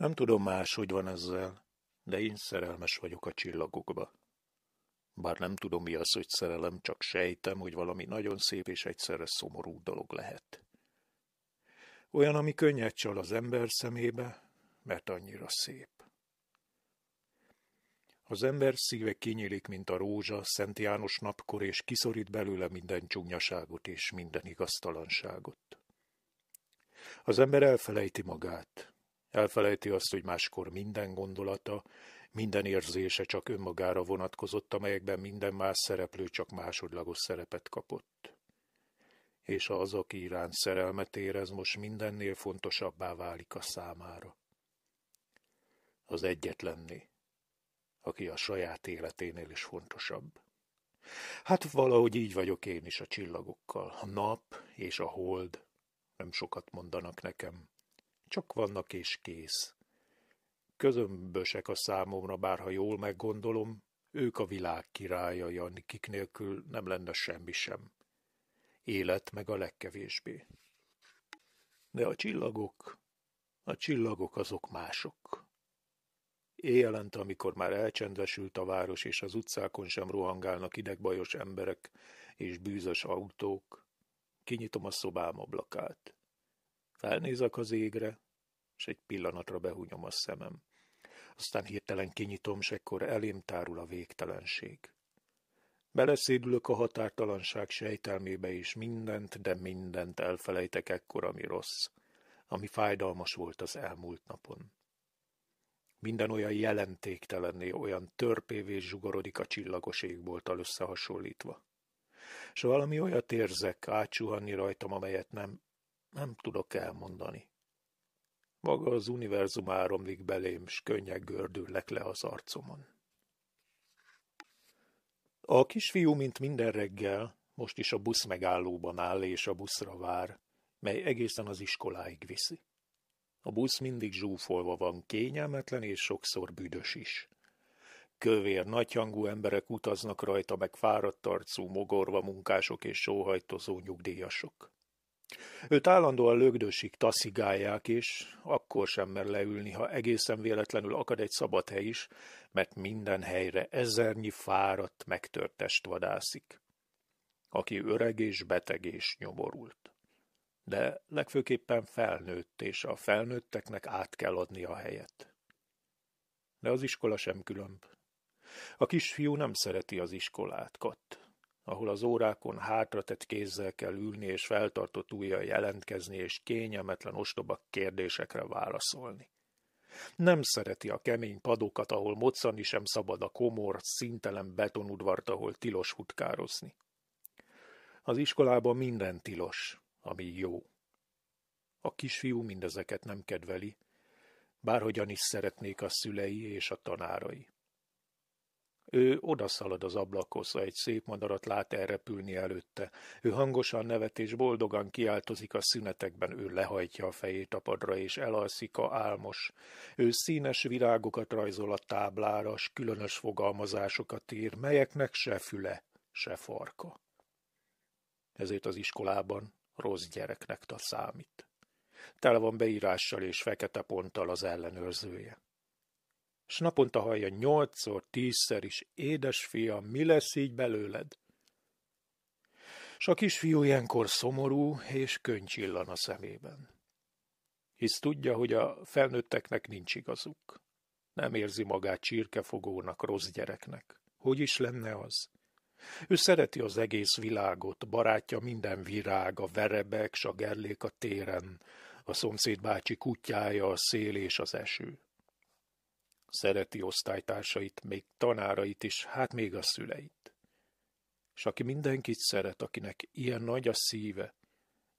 Nem tudom, más, hogy van ezzel, de én szerelmes vagyok a csillagokba. Bár nem tudom, mi az, hogy szerelem, csak sejtem, hogy valami nagyon szép és egyszerre szomorú dolog lehet. Olyan, ami könnyed csal az ember szemébe, mert annyira szép. Az ember szíve kinyílik, mint a rózsa, Szent János napkor, és kiszorít belőle minden csúnyaságot és minden igaztalanságot. Az ember elfelejti magát, Elfelejti azt, hogy máskor minden gondolata, minden érzése csak önmagára vonatkozott, amelyekben minden más szereplő csak másodlagos szerepet kapott. És az, aki iránt szerelmet érez, most mindennél fontosabbá válik a számára. Az egyetlenné, aki a saját életénél is fontosabb. Hát valahogy így vagyok én is a csillagokkal. A nap és a hold nem sokat mondanak nekem csak vannak és kész. Közömbösek a számomra, bárha jól meggondolom, ők a világ királyai, akik nélkül nem lenne semmi sem. Élet meg a legkevésbé. De a csillagok, a csillagok azok mások. Éjjelent, amikor már elcsendesült a város, és az utcákon sem rohangálnak idegbajos emberek és bűzös autók, kinyitom a szobám ablakát. Felnézek az égre, és egy pillanatra behúnyom a szemem. Aztán hirtelen kinyitom, s ekkor elém tárul a végtelenség. Beleszédülök a határtalanság sejtelmébe, is mindent, de mindent elfelejtek ekkor, ami rossz, ami fájdalmas volt az elmúlt napon. Minden olyan jelentéktelenné, olyan törpévé zsugorodik a csillagos égbolttal összehasonlítva. S valami olyat érzek átsuhanni rajtam, amelyet nem nem tudok elmondani. Maga az univerzum áramlik belém, s könnyek gördülnek le az arcomon. A kisfiú, mint minden reggel, most is a busz megállóban áll és a buszra vár, mely egészen az iskoláig viszi. A busz mindig zsúfolva van, kényelmetlen és sokszor büdös is. Kövér, nagyhangú emberek utaznak rajta, meg fáradt arcú, mogorva munkások és sóhajtozó nyugdíjasok. Őt állandóan lögdösik, taszigálják, és akkor sem mer leülni, ha egészen véletlenül akad egy szabad hely is, mert minden helyre ezernyi fáradt, megtört test vadászik, aki öreg és beteg és nyomorult. De legfőképpen felnőtt, és a felnőtteknek át kell adni a helyet. De az iskola sem különb. A kisfiú nem szereti az iskolát, Kott ahol az órákon hátratett kézzel kell ülni és feltartott ujjal jelentkezni és kényelmetlen ostoba kérdésekre válaszolni. Nem szereti a kemény padokat, ahol moccani sem szabad a komor, szintelen betonudvart, ahol tilos futkározni. Az iskolában minden tilos, ami jó. A kisfiú mindezeket nem kedveli, bárhogyan is szeretnék a szülei és a tanárai. Ő odaszalad az ablakhoz, egy szép madarat lát elrepülni előtte. Ő hangosan nevet és boldogan kiáltozik a szünetekben, ő lehajtja a fejét a padra és elalszik a álmos. Ő színes virágokat rajzol a táblára, s különös fogalmazásokat ír, melyeknek se füle, se farka. Ezért az iskolában rossz gyereknek ta számít. Tele van beírással és fekete ponttal az ellenőrzője s naponta hallja nyolcszor, tízszer is, édes fia mi lesz így belőled? S a kisfiú ilyenkor szomorú és könycsillan a szemében. Hisz tudja, hogy a felnőtteknek nincs igazuk. Nem érzi magát csirkefogónak, rossz gyereknek. Hogy is lenne az? Ő szereti az egész világot, barátja minden virág, a verebek s a gerlék a téren, a szomszéd bácsi kutyája, a szél és az eső. Szereti osztálytársait, még tanárait is, hát még a szüleit. És aki mindenkit szeret, akinek ilyen nagy a szíve,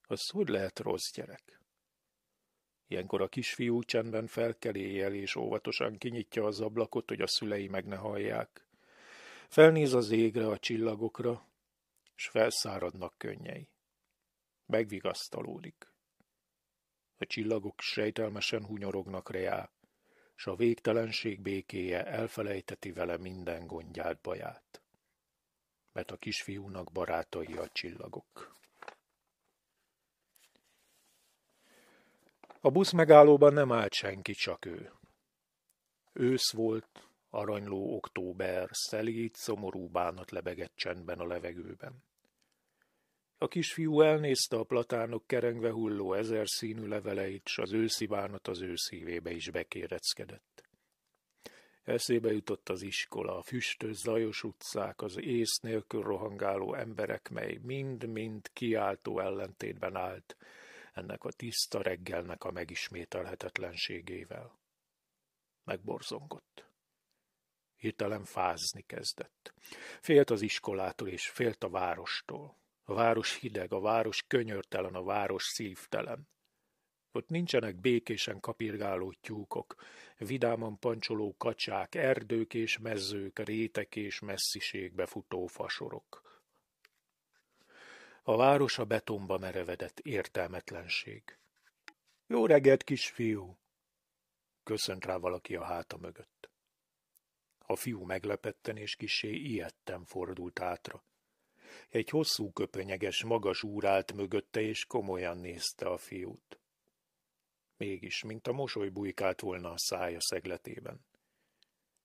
az hogy lehet rossz gyerek? Ilyenkor a kisfiú csendben felkel éjjel, és óvatosan kinyitja az ablakot, hogy a szülei meg ne hallják. Felnéz az égre, a csillagokra, és felszáradnak könnyei. Megvigasztalódik. A csillagok sejtelmesen hunyorognak reá s a végtelenség békéje elfelejteti vele minden gondját, baját. Mert a kisfiúnak barátai a csillagok. A busz megállóban nem állt senki, csak ő. Ősz volt, aranyló október, szelíd, szomorú bánat lebegett csendben a levegőben. A kisfiú elnézte a platánok kerengve hulló ezer színű leveleit, s az őszi bánat az ő szívébe is bekéreckedett. Eszébe jutott az iskola, a füstös, zajos utcák, az ész nélkül rohangáló emberek, mely mind-mind kiáltó ellentétben állt ennek a tiszta reggelnek a megismételhetetlenségével. Megborzongott. Hirtelen fázni kezdett. Félt az iskolától és félt a várostól. A város hideg, a város könyörtelen, a város szívtelen. Ott nincsenek békésen kapirgáló tyúkok, vidáman pancsoló kacsák, erdők és mezők, rétek és messziségbe futó fasorok. A város a betonba merevedett értelmetlenség. Jó reggelt, kisfiú! Köszönt rá valaki a háta mögött. A fiú meglepetten és kisé ijedten fordult átra. Egy hosszú köpönyeges magas úr állt mögötte, és komolyan nézte a fiút. Mégis, mint a mosoly bujkált volna a szája szegletében.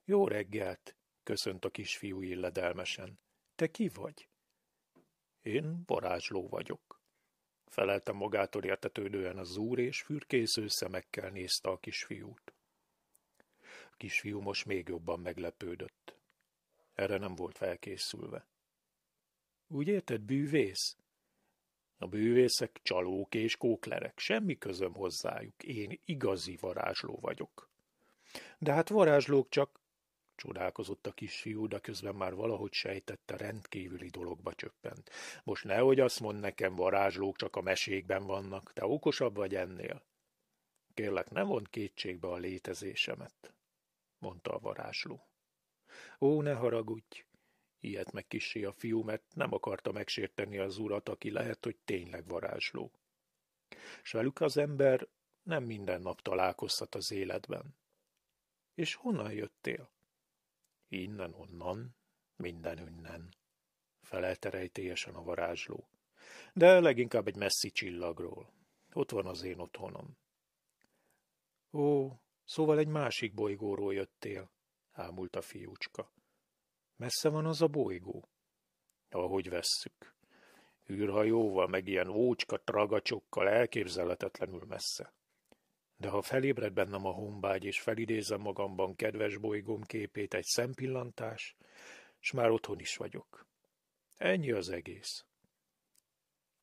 Jó reggelt, köszönt a kisfiú illedelmesen. Te ki vagy? Én varázsló vagyok. Felelte magától értetődően az úr, és fürkésző szemekkel nézte a kisfiút. A kisfiú most még jobban meglepődött. Erre nem volt felkészülve. Úgy érted, bűvész? A bűvészek csalók és kóklerek, semmi közöm hozzájuk, én igazi varázsló vagyok. De hát varázslók csak, csodálkozott a kisfiú, de közben már valahogy sejtette, rendkívüli dologba csöppent. Most nehogy azt mond nekem, varázslók csak a mesékben vannak, te okosabb vagy ennél. Kérlek, ne mond kétségbe a létezésemet, mondta a varázsló. Ó, ne haragudj, Ilyet meg kissé a fiú, mert nem akarta megsérteni az urat, aki lehet, hogy tényleg varázsló. S velük az ember nem minden nap találkoztat az életben. És honnan jöttél? Innen, onnan, minden ünnen, felelte rejtélyesen a varázsló. De leginkább egy messzi csillagról. Ott van az én otthonom. Ó, szóval egy másik bolygóról jöttél, ámult a fiúcska. Messze van az a bolygó? Ahogy vesszük. Űrhajóval, meg ilyen ócska tragacsokkal elképzelhetetlenül messze. De ha felébred bennem a hombágy, és felidézem magamban kedves bolygóm képét egy szempillantás, s már otthon is vagyok. Ennyi az egész.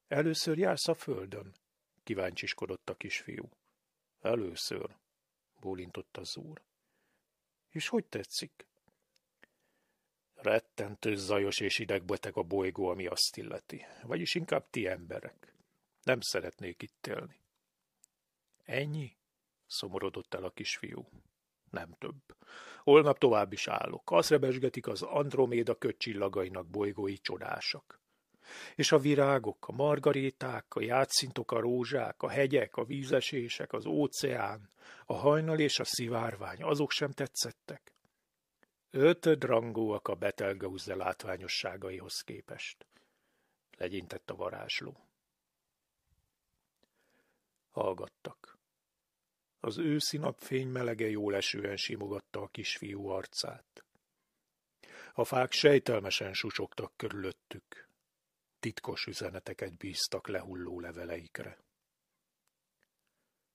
Először jársz a földön? Kíváncsiskodott a kisfiú. Először, bólintott az úr. És hogy tetszik? Rettentő zajos és idegbeteg a bolygó, ami azt illeti. Vagyis inkább ti emberek. Nem szeretnék itt élni. Ennyi? Szomorodott el a kisfiú. Nem több. Holnap tovább is állok. Azt rebesgetik az Androméda köcsillagainak bolygói csodásak. És a virágok, a margaréták, a játszintok, a rózsák, a hegyek, a vízesések, az óceán, a hajnal és a szivárvány, azok sem tetszettek. Ötödrangúak a Betelgeuze látványosságaihoz képest. Legyintett a varázsló. Hallgattak. Az őszi napfény melege jól esően simogatta a kisfiú arcát. A fák sejtelmesen susogtak körülöttük. Titkos üzeneteket bíztak lehulló leveleikre.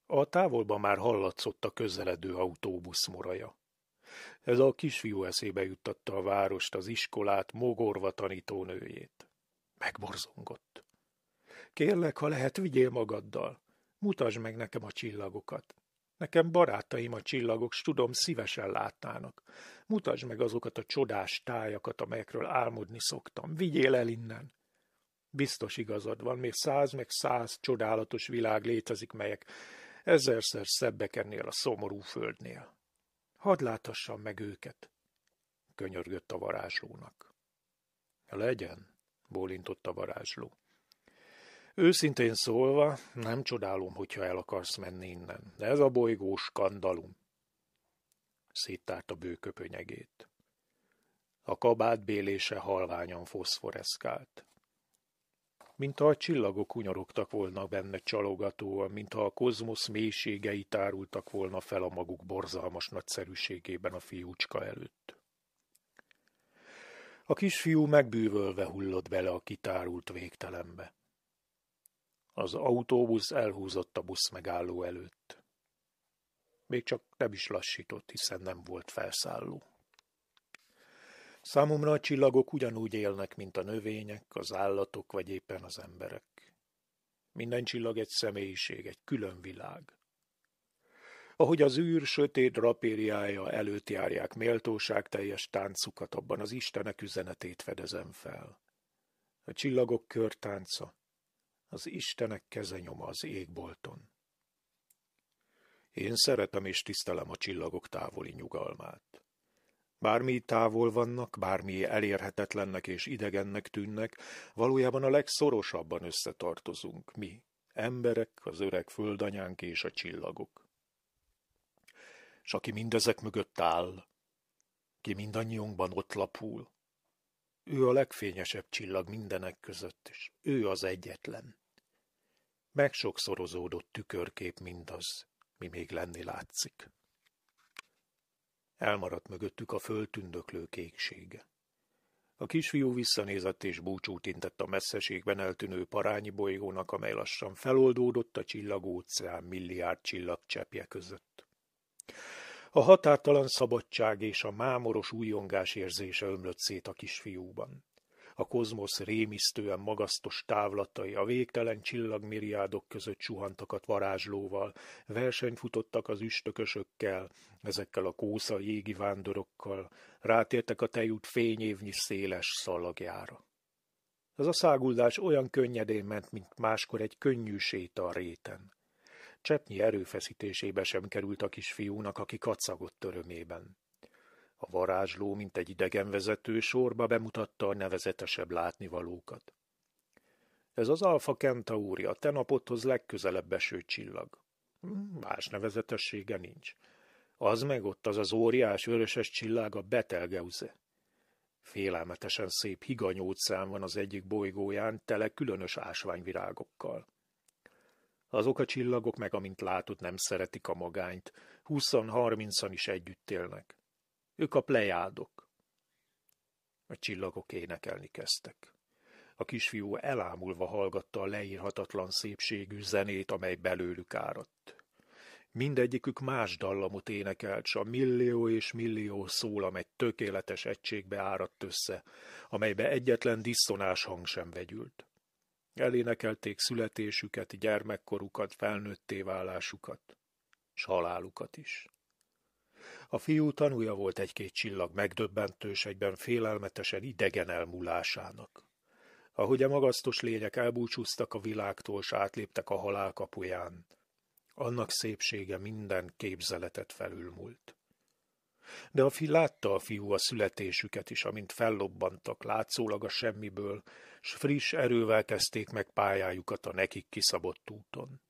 A távolban már hallatszott a közeledő autóbusz moraja. Ez a kisfiú eszébe juttatta a várost, az iskolát, mogorva tanítónőjét. Megborzongott. Kérlek, ha lehet, vigyél magaddal. Mutasd meg nekem a csillagokat. Nekem barátaim a csillagok, s tudom, szívesen látnának. Mutasd meg azokat a csodás tájakat, amelyekről álmodni szoktam. Vigyél el innen. Biztos igazad van, még száz meg száz csodálatos világ létezik, melyek ezerszer szebbek ennél a szomorú földnél. Hadd láthassam meg őket, könyörgött a varázslónak. Legyen, bólintott a varázsló. Őszintén szólva, nem csodálom, hogyha el akarsz menni innen, de ez a bolygó skandalum. Széttárt a bőköpönyegét. A kabát bélése halványan foszforeszkált mintha a csillagok unyorogtak volna benne csalogatóan, mintha a kozmosz mélységei tárultak volna fel a maguk borzalmas nagyszerűségében a fiúcska előtt. A kisfiú megbűvölve hullott bele a kitárult végtelembe. Az autóbusz elhúzott a busz megálló előtt. Még csak nem is lassított, hiszen nem volt felszálló. Számomra a csillagok ugyanúgy élnek, mint a növények, az állatok vagy éppen az emberek. Minden csillag egy személyiség, egy külön világ. Ahogy az űr sötét rapériája előtt járják méltóság teljes táncukat, abban az Istenek üzenetét fedezem fel. A csillagok körtánca, az Istenek kezenyoma az égbolton. Én szeretem és tisztelem a csillagok távoli nyugalmát. Bármi távol vannak, bármi elérhetetlennek és idegennek tűnnek, valójában a legszorosabban összetartozunk mi, emberek, az öreg földanyánk és a csillagok. S aki mindezek mögött áll, ki mindannyiunkban ott lapul, ő a legfényesebb csillag mindenek között, és ő az egyetlen. Megsokszorozódott tükörkép mindaz, mi még lenni látszik. Elmaradt mögöttük a föld tündöklő A kisfiú visszanézett és búcsút intett a messzeségben eltűnő parányi bolygónak, amely lassan feloldódott a csillagóceán milliárd csillagcsepje között. A határtalan szabadság és a mámoros újongás érzése ömlött szét a kisfiúban a kozmosz rémisztően magasztos távlatai, a végtelen csillagmiriádok között suhantakat varázslóval, versenyfutottak az üstökösökkel, ezekkel a kósza jégi vándorokkal, rátértek a tejút fényévnyi széles szalagjára. Ez a száguldás olyan könnyedén ment, mint máskor egy könnyű séta a réten. Cseppnyi erőfeszítésébe sem került a kisfiúnak, aki kacagott örömében. A varázsló, mint egy idegenvezető sorba bemutatta a nevezetesebb látnivalókat. Ez az Alfa Kentauri, a te napodhoz legközelebb eső csillag. Más nevezetessége nincs. Az meg ott az az óriás vöröses csillag a Betelgeuse. Félelmetesen szép higanyócán van az egyik bolygóján, tele különös ásványvirágokkal. Azok a csillagok meg, amint látod, nem szeretik a magányt. Huszan-harmincan is együtt élnek. Ők a plejádok. A csillagok énekelni kezdtek. A kisfiú elámulva hallgatta a leírhatatlan szépségű zenét, amely belőlük áradt. Mindegyikük más dallamot énekelt, s a millió és millió szól, amely tökéletes egységbe áradt össze, amelybe egyetlen diszonás hang sem vegyült. Elénekelték születésüket, gyermekkorukat, felnőtté válásukat, s halálukat is. A fiú tanúja volt egy-két csillag megdöbbentős, egyben félelmetesen idegen elmúlásának. Ahogy a magasztos lények elbúcsúztak a világtól, s átléptek a halál kapuján, annak szépsége minden képzeletet felülmúlt. De a fi látta a fiú a születésüket is, amint fellobbantak látszólag a semmiből, s friss erővel kezdték meg pályájukat a nekik kiszabott úton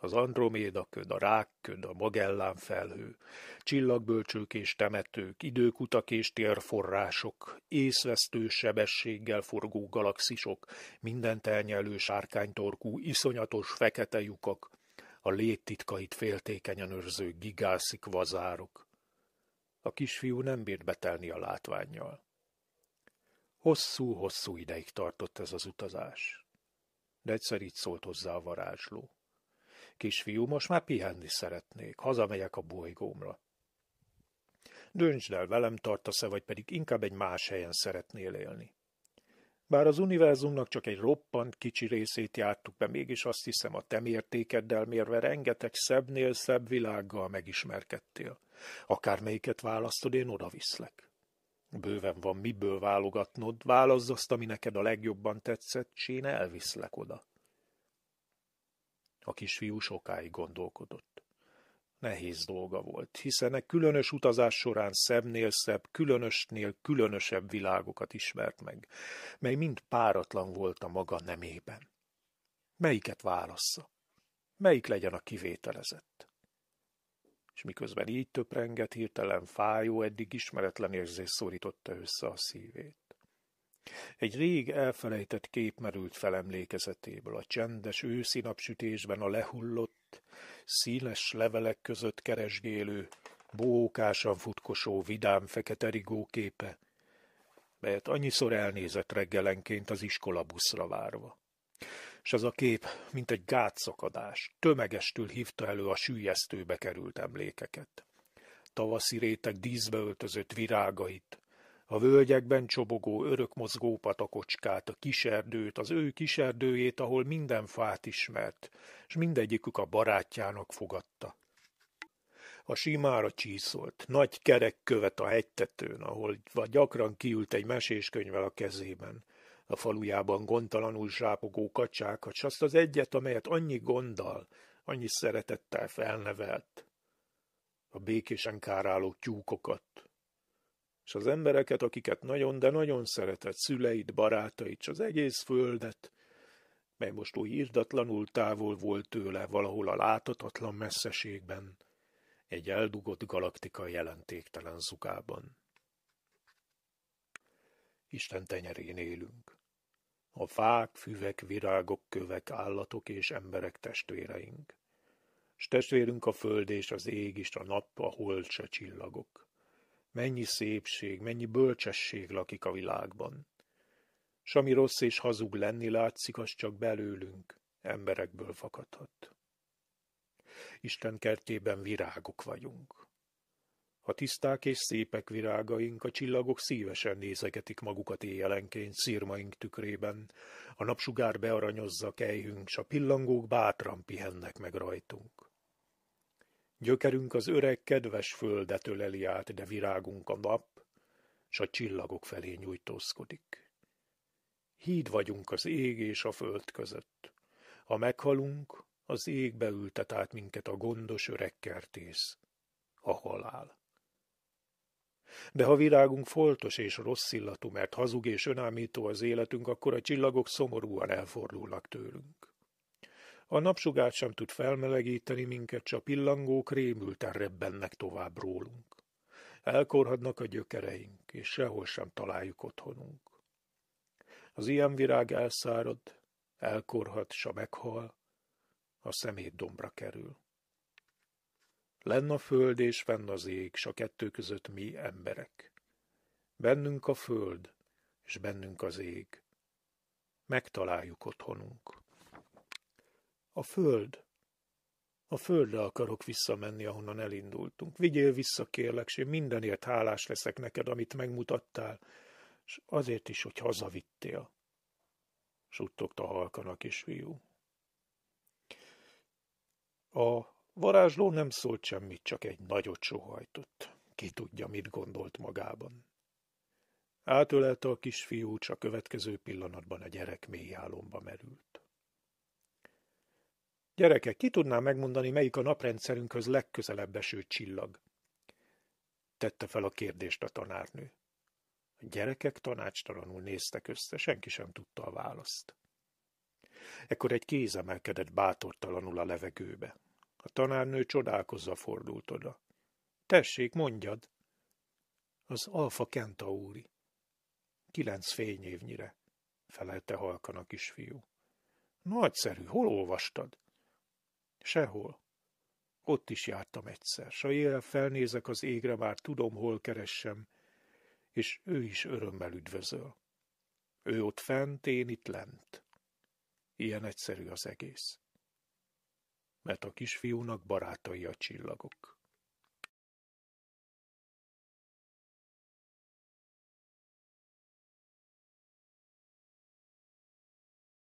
az Androméda köd, a Rák köd, a Magellán felhő, csillagbölcsők és temetők, időkutak és térforrások, észvesztő sebességgel forgó galaxisok, mindent elnyelő sárkánytorkú, iszonyatos fekete lyukak, a léttitkait féltékenyen őrző gigászik vazárok. A kisfiú nem bírt betelni a látványjal. Hosszú-hosszú ideig tartott ez az utazás. De egyszer így szólt hozzá a varázsló. Kisfiú, most már pihenni szeretnék, hazamegyek a bolygómra. Döntsd el, velem tartasz-e, vagy pedig inkább egy más helyen szeretnél élni. Bár az univerzumnak csak egy roppant kicsi részét jártuk be, mégis azt hiszem a te mértékeddel mérve rengeteg szebbnél szebb világgal megismerkedtél. Akármelyiket választod, én viszlek. Bőven van miből válogatnod, válaszd azt, ami neked a legjobban tetszett, s én elviszlek oda. A kisfiú sokáig gondolkodott. Nehéz dolga volt, hiszen egy különös utazás során szebbnél szebb, különösnél különösebb világokat ismert meg, mely mind páratlan volt a maga nemében. Melyiket válassza? Melyik legyen a kivételezett? És miközben így töprengett, hirtelen fájó, eddig ismeretlen érzés szorította össze a szívét. Egy rég elfelejtett kép merült fel emlékezetéből, a csendes őszi napsütésben a lehullott, színes levelek között keresgélő, bókásan futkosó, vidám fekete rigóképe, melyet annyiszor elnézett reggelenként az buszra várva. És az a kép, mint egy gátszakadás, tömegestül hívta elő a sűjesztőbe került emlékeket. Tavaszi réteg díszbe öltözött virágait, a völgyekben csobogó örökmozgó patakocskát, a kiserdőt, az ő kiserdőjét, ahol minden fát ismert, és mindegyikük a barátjának fogadta. A simára csíszolt, nagy kerek követ a hegytetőn, ahol vagy gyakran kiült egy meséskönyvvel a kezében. A falujában gondtalanul zsápogó kacsákat, s azt az egyet, amelyet annyi gonddal, annyi szeretettel felnevelt. A békésen káráló tyúkokat, és az embereket, akiket nagyon, de nagyon szeretett, szüleit, barátait, és az egész földet, mely most úgy írdatlanul távol volt tőle valahol a láthatatlan messzeségben, egy eldugott galaktika jelentéktelen zugában. Isten tenyerén élünk. A fák, füvek, virágok, kövek, állatok és emberek testvéreink. S testvérünk a föld és az ég is, a nap, a hold se csillagok Mennyi szépség, mennyi bölcsesség lakik a világban. S ami rossz és hazug lenni látszik, az csak belőlünk, emberekből fakadhat. Isten kertében virágok vagyunk. A tiszták és szépek virágaink, a csillagok szívesen nézegetik magukat éjjelenként szírmaink tükrében, a napsugár bearanyozza kejhünk, s a pillangók bátran pihennek meg rajtunk. Gyökerünk az öreg, kedves földet öleli át, de virágunk a nap, s a csillagok felé nyújtózkodik. Híd vagyunk az ég és a föld között. Ha meghalunk, az égbe ültet át minket a gondos öreg kertész, a halál. De ha virágunk foltos és rossz illatú, mert hazug és önámító az életünk, akkor a csillagok szomorúan elfordulnak tőlünk. A napsugár sem tud felmelegíteni minket, csak pillangók rémülten rebbennek tovább rólunk. Elkorhadnak a gyökereink, és sehol sem találjuk otthonunk. Az ilyen virág elszárad, elkorhat, s a meghal, a szemét dombra kerül. Lenn a föld és fenn az ég, s a kettő között mi emberek. Bennünk a föld, és bennünk az ég. Megtaláljuk otthonunk. A föld. A földre akarok visszamenni, ahonnan elindultunk. Vigyél vissza, kérlek, és én mindenért hálás leszek neked, amit megmutattál, és azért is, hogy hazavittél. Suttogta halkan a kisfiú. A varázsló nem szólt semmit, csak egy nagyot sohajtott. Ki tudja, mit gondolt magában. Átölelte a kisfiú, csak a következő pillanatban a gyerek mély álomba merült. Gyerekek, ki tudná megmondani, melyik a naprendszerünkhöz legközelebb eső csillag? Tette fel a kérdést a tanárnő. A gyerekek tanácstalanul néztek össze, senki sem tudta a választ. Ekkor egy kéz emelkedett bátortalanul a levegőbe. A tanárnő csodálkozva fordult oda. Tessék, mondjad! Az alfa kentaúri. Kilenc fényévnyire, felelte halkan a kisfiú. Nagyszerű, hol olvastad? Sehol. Ott is jártam egyszer, s a felnézek az égre, már tudom, hol keressem, és ő is örömmel üdvözöl. Ő ott fent, én itt lent. Ilyen egyszerű az egész. Mert a kisfiúnak barátai a csillagok.